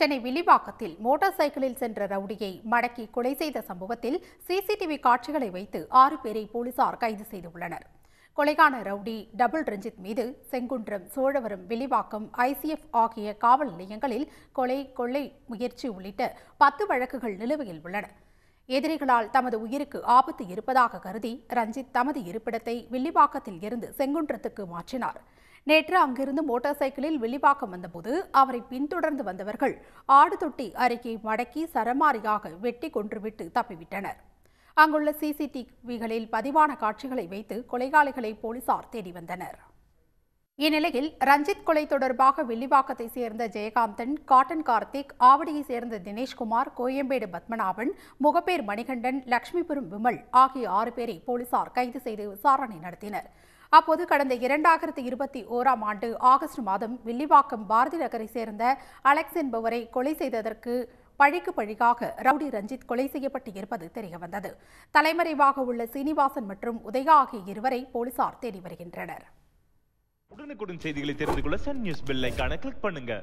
Chennai வில்லிவாக்கத்தில் motor சைக்கிளில் சென்ற ரவுடியை மடக்கி கொலை செய்த சம்பவத்தில் சிசிடிவி காட்சிகளை வைத்து ஆறு பேரை போலீசார் கைது செய்துள்ளனர் கொலைகான ரவுடி டபுள் ரஞ்சித் மீது செங்குன்றம் சோழவரம் வில்லிவாக்கம் ஐசிஎஃப் ஆகிய காவல் நிலையங்களில் கொலை கொள்ளை முயற்சி உள்ளிட்ட பத்து வழக்குகள் நிலுவையில் உள்ளன எதிரிகளால் தமது உயிருக்கு ஆபத்து இருப்பதாக கருதி ரஞ்சித் தமது இருப்பிடத்தை வில்லிவாக்கத்தில் இருந்து செங்குன்றத்துக்கு மாற்றினார் நேற்று அங்கிருந்து மோட்டார் சைக்கிளில் வெளிவாக்கம் வந்தபோது அவரை பின்தொடர்ந்து வந்தவர்கள் ஆடு தொட்டி அருகே மடக்கி சரமாரியாக வெட்டி கொன்றுவிட்டு தப்பிவிட்டனர் அங்குள்ள சிசிடிவிகளில் பதிவான காட்சிகளை வைத்து கொலைகாளிகளை போலீசார் தேடி வந்தனர் இந்நிலையில் ரஞ்சித் கொலை தொடர்பாக வில்லிவாக்கத்தை சேர்ந்த ஜெயகாந்தன் காட்டன் கார்த்திக் ஆவடியை சேர்ந்த தினேஷ்குமார் கோயம்பேடு பத்மநாபன் முகப்பேர் மணிகண்டன் லட்சுமிபுரம் விமல் ஆகிய ஆறு பேரை போலீசார் கைது செய்து விசாரணை நடத்தினர் அப்போது கடந்த இரண்டாயிரத்தி இருபத்தி ஓராம் ஆண்டு ஆகஸ்ட் மாதம் வில்லிவாக்கம் பாரதி நகரை சேர்ந்த அலெக்ஸ் என்பவரை கொலை செய்ததற்கு பழிக்கு பழிக்காக ரவுடி ரஞ்சித் கொலை செய்யப்பட்டு இருப்பது தெரியவந்தது தலைமறைவாக உள்ள சீனிவாசன் மற்றும் உதயா ஆகிய இருவரை போலீசார் தேடி வருகின்றனர் உடனுக்குடன் செய்திகளை தெரிந்து கொள்ள சன் நியூஸ் கிளிக் பண்ணுங்க